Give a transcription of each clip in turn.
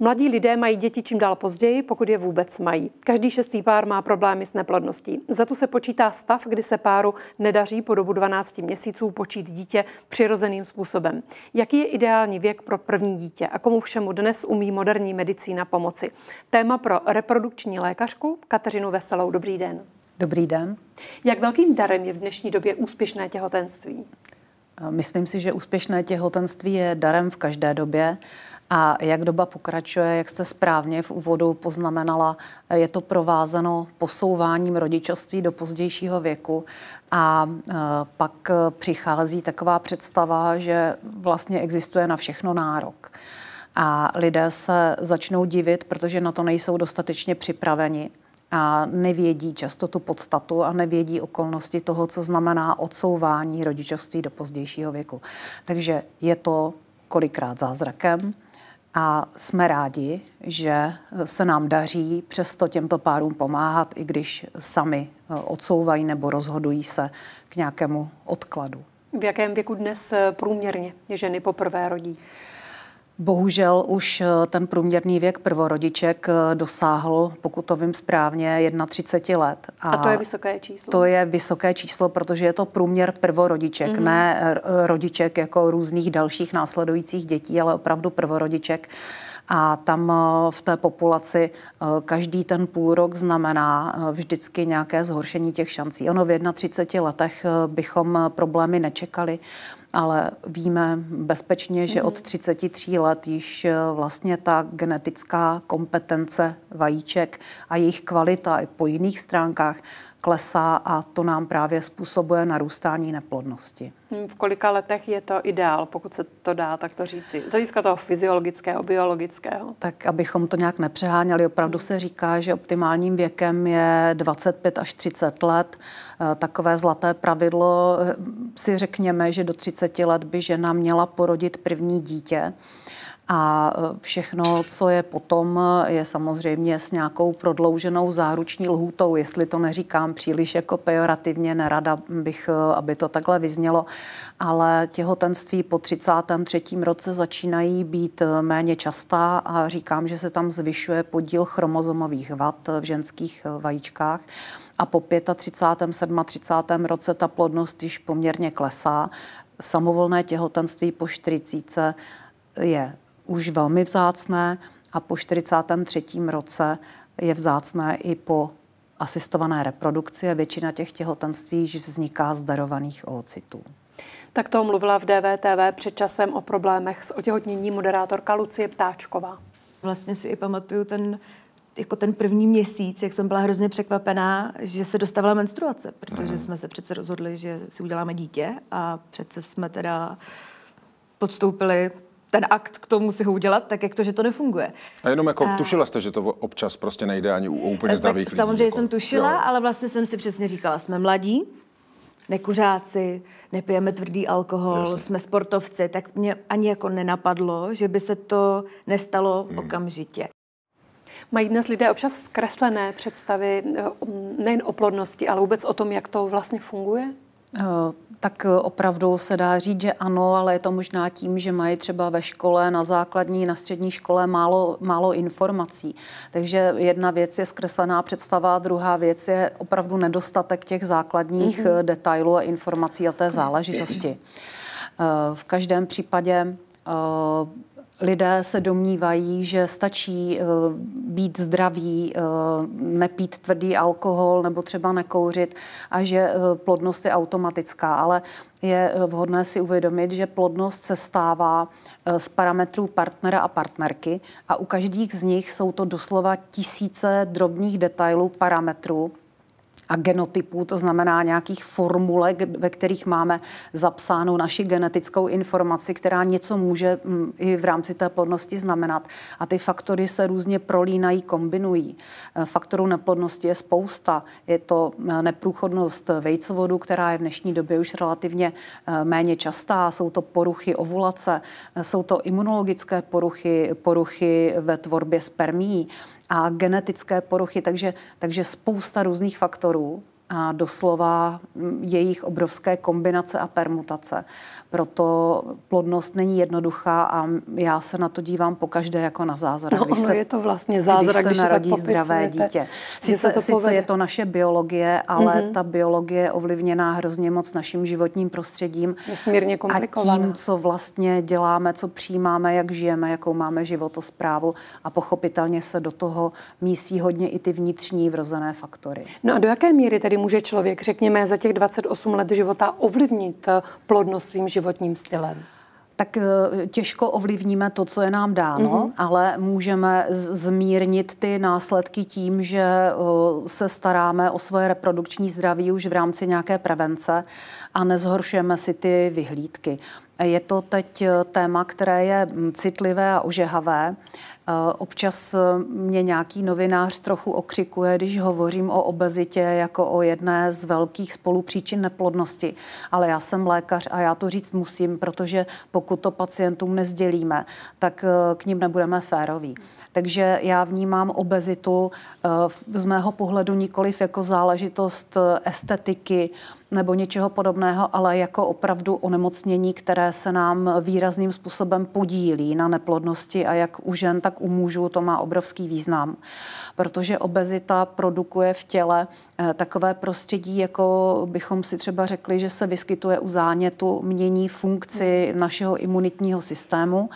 Mladí lidé mají děti čím dál později, pokud je vůbec mají. Každý šestý pár má problémy s neplodností. Za to se počítá stav, kdy se páru nedaří po dobu 12 měsíců počít dítě přirozeným způsobem. Jaký je ideální věk pro první dítě a komu všemu dnes umí moderní medicína pomoci? Téma pro reprodukční lékařku Kateřinu Veselou. Dobrý den. Dobrý den. Jak velkým darem je v dnešní době úspěšné těhotenství? Myslím si, že úspěšné těhotenství je darem v každé době a jak doba pokračuje, jak jste správně v úvodu poznamenala, je to provázeno posouváním rodičovství do pozdějšího věku a e, pak přichází taková představa, že vlastně existuje na všechno nárok. A lidé se začnou divit, protože na to nejsou dostatečně připraveni a nevědí často tu podstatu a nevědí okolnosti toho, co znamená odsouvání rodičovství do pozdějšího věku. Takže je to kolikrát zázrakem, a jsme rádi, že se nám daří přesto těmto párům pomáhat, i když sami eh, odsouvají nebo rozhodují se k nějakému odkladu. V jakém věku dnes eh, průměrně ženy poprvé rodí? Bohužel už eh, ten průměrný věk prvorodiček eh, dosáhl, pokud to vím správně, 31 let. A, a to je vysoké číslo? To je vysoké číslo, protože je to průměr prvorodiček, mm-hmm. ne eh, rodiček jako různých dalších následujících dětí, ale opravdu prvorodiček. A tam v té populaci každý ten půl rok znamená vždycky nějaké zhoršení těch šancí. Ono v 31 letech bychom problémy nečekali ale víme bezpečně, že od 33 mhm. let již eh, vlastně ta genetická kompetence vajíček a jejich kvalita i po jiných stránkách klesá a to nám právě způsobuje narůstání neplodnosti. Hmm, v kolika letech je to ideál, pokud se to dá takto říci? Z hlediska toho fyziologického, biologického? Tak, abychom to nějak nepřeháněli, opravdu se říká, že optimálním věkem je 25 až 30 let. Eh, takové zlaté pravidlo eh, si řekněme, že do 30 let by žena měla porodit první dítě. A e, všechno, co je potom, je samozřejmě s nějakou prodlouženou záruční lhůtou, jestli to neříkám příliš jako pejorativně, nerada bych, e, aby to takhle vyznělo, ale těhotenství po 33. roce začínají být e, méně častá a říkám, že se tam zvyšuje podíl chromozomových vad v ženských vajíčkách a po 35. 37. roce ta plodnost již poměrně klesá. Samovolné těhotenství po 40 je už velmi vzácné a po 43. roce je vzácné i po asistované reprodukci a většina těch těhotenství již vzniká z darovaných oocitů. Tak to mluvila v DVTV před časem o problémech s otěhotněním moderátorka Lucie Ptáčková. Vlastně si i pamatuju ten jako ten první měsíc, jak jsem byla hrozně překvapená, že se dostavila menstruace, protože mm. jsme se přece rozhodli, že si uděláme dítě a přece jsme teda podstoupili ten akt k tomu si ho udělat, tak jak to, že to nefunguje. A jenom jako a... tušila jste, že to občas prostě nejde ani u úplně eh, zdravých lidí. Samozřejmě jako... jsem tušila, jo. ale vlastně jsem si přesně říkala, jsme mladí, nekuřáci, nepijeme tvrdý alkohol, Jasně. jsme sportovci, tak mě ani jako nenapadlo, že by se to nestalo hmm. okamžitě. Mají dnes lidé občas zkreslené představy eh, um, nejen o plodnosti, ale vůbec o tom, jak to vlastně funguje? Eh, tak eh, opravdu se dá říct, že ano, ale je to možná tím, že mají třeba ve škole, na základní, na střední škole málo, málo informací. Takže jedna věc je zkreslená představa, druhá věc je opravdu nedostatek těch základních mm-hmm. detailů a informací a té mhm. záležitosti. Eh, v každém případě Lidé se domnívají, že stačí eh, být zdraví, eh, nepít tvrdý alkohol nebo třeba nekouřit a že eh, plodnost je automatická, ale je vhodné si uvědomit, že plodnost se stává z parametrů partnera a partnerky a u každých z nich jsou to doslova tisíce drobných detailů parametrů, a genotypů, to znamená nějakých formulek, ve kterých máme zapsánou naši genetickou informaci, která něco může mm, i v rámci té plodnosti znamenat. A ty faktory se různě prolínají, kombinují. E, faktorů neplodnosti je spousta. Je to e, neprůchodnost vejcovodu, která je v dnešní době už relativně e, méně častá. Jsou to poruchy ovulace, jsou to imunologické poruchy, poruchy ve tvorbě spermií a genetické poruchy, takže, takže spousta různých faktorů a doslova mm, jejich obrovské kombinace a permutace. Proto plodnost není jednoduchá a já se na to dívám pokaždé jako na zázrak. No, když no, se, je to vlastně zázrak, když se když narodí zdravé dítě. Sice, to sice je to naše biologie, ale mm-hmm. ta biologie je ovlivněná hrozně moc naším životním prostředím. Nesmírně komplikovaná. A tím, co vlastně děláme, co přijímáme, jak žijeme, jakou máme životosprávu a pochopitelně se do toho mísí hodně i ty vnitřní vrozené faktory. No a do jaké míry tedy kdy může člověk, řekněme, za těch 28 let života ovlivnit eh, plodnost svým životním stylem? tak eh, těžko ovlivníme to, co je nám dáno, mm-hmm. ale můžeme zmírnit ty následky tím, že eh, se staráme o svoje reprodukční zdraví už v rámci nějaké prevence a nezhoršujeme si ty vyhlídky. Je to teď eh, téma, které je mm, citlivé a ožehavé. Eh, občas eh, mě nějaký novinář trochu okřikuje, když hovořím o obezitě jako o jedné z velkých spolupříčin neplodnosti. Ale já jsem lékař a já to říct musím, protože pokud to pacientům nezdělíme, tak k ním nebudeme féroví. Takže já vnímám obezitu z mého pohledu nikoliv jako záležitost estetiky nebo něčeho podobného, ale jako opravdu onemocnění, které se nám výrazným způsobem podílí na neplodnosti a jak u žen, tak u mužů to má obrovský význam. Protože obezita produkuje v těle eh, takové prostředí, jako bychom si třeba řekli, že se vyskytuje u zánětu, mění funkci hmm. našeho imunitního systému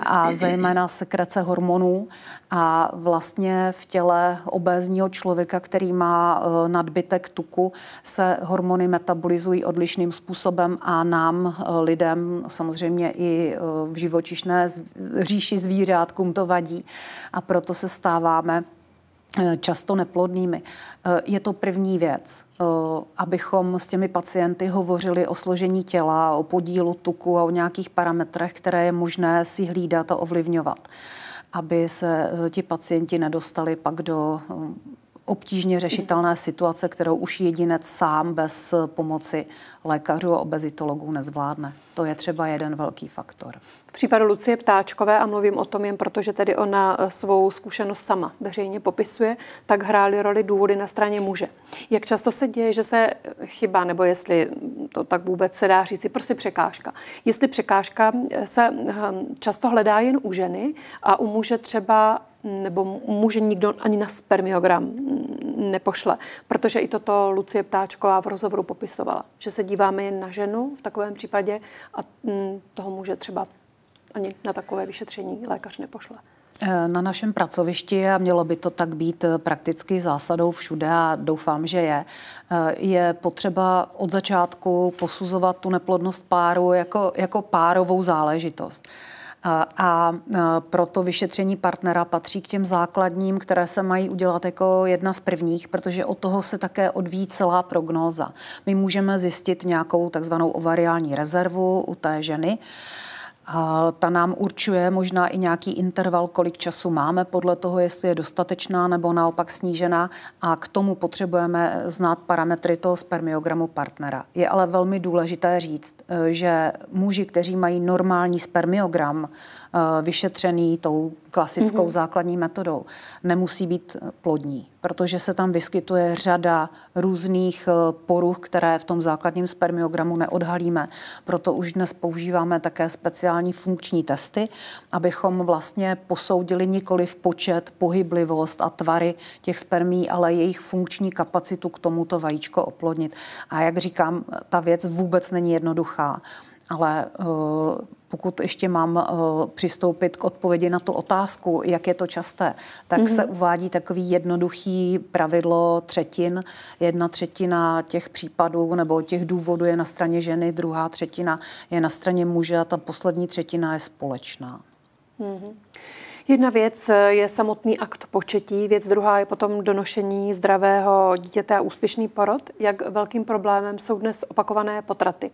a hmm. zejména sekrece hormonů a vlastně v těle obézního člověka, který má eh, nadbytek tuku, se hormony met metabolizují odlišným způsobem a nám, eh, lidem, samozřejmě i eh, v živočišné říši zvířátkům to vadí. A proto se stáváme eh, často neplodnými. Je to první věc, abychom s těmi pacienty hovořili o složení těla, o podílu tuku a o nějakých parametrech, které je možné si hlídat a ovlivňovat, aby se ti pacienti nedostali pak do obtížně řešitelné situace, kterou už jedinec sám bez pomoci lékařů a obezitologů nezvládne. To je třeba jeden velký faktor. V případu Lucie Ptáčkové, a mluvím o tom jen proto, že tedy ona e, svou zkušenost sama veřejně popisuje, tak hrály roli důvody na straně muže. Jak často se děje, že se chyba, nebo jestli to tak vůbec se dá říct, prostě překážka. Jestli překážka e, se hm, často hledá jen u ženy a u muže třeba nebo muže nikdo ani na spermiogram nepošle. Protože i toto Lucie Ptáčková v rozhovoru popisovala, že se díváme jen na ženu v takovém případě a mm, toho muže třeba ani na takové vyšetření lékař nepošle. Eh, na našem pracovišti, a mělo by to tak být eh, prakticky zásadou všude a doufám, že je, eh, je potřeba od začátku posuzovat tu neplodnost páru jako, jako párovou záležitost. A e, proto vyšetření partnera patří k těm základním, které se mají udělat jako jedna z prvních, protože od toho se také odvíjí celá prognóza. My můžeme zjistit nějakou takzvanou ovariální rezervu u té ženy a ta nám určuje možná i nějaký interval, kolik času máme podle toho, jestli je dostatečná nebo naopak snížená a k tomu potřebujeme znát parametry toho spermiogramu partnera. Je ale velmi důležité říct, eh, že muži, kteří mají normální spermiogram, Eh, vyšetřený tou klasickou mm-hmm. základní metodou, nemusí být eh, plodní, protože se tam vyskytuje řada různých eh, poruch, které v tom základním spermiogramu neodhalíme. Proto už dnes používáme také speciální funkční testy, abychom vlastně posoudili nikoli v počet, pohyblivost a tvary těch spermí, ale jejich funkční kapacitu k tomuto vajíčko oplodnit. A jak říkám, ta věc vůbec není jednoduchá ale uh, pokud ještě mám eh, přistoupit k odpovědi na tu otázku, jak je to časté, tak mm-hmm. se mhm. uvádí takový jednoduchý pravidlo třetin. Jedna třetina těch případů nebo těch důvodů je na straně ženy, druhá třetina je na straně muže a ta poslední třetina je společná. Mm-hmm. Jedna věc eh, je samotný akt početí, věc druhá je potom donošení zdravého dítěte a úspěšný porod. Jak velkým problémem jsou dnes opakované potraty?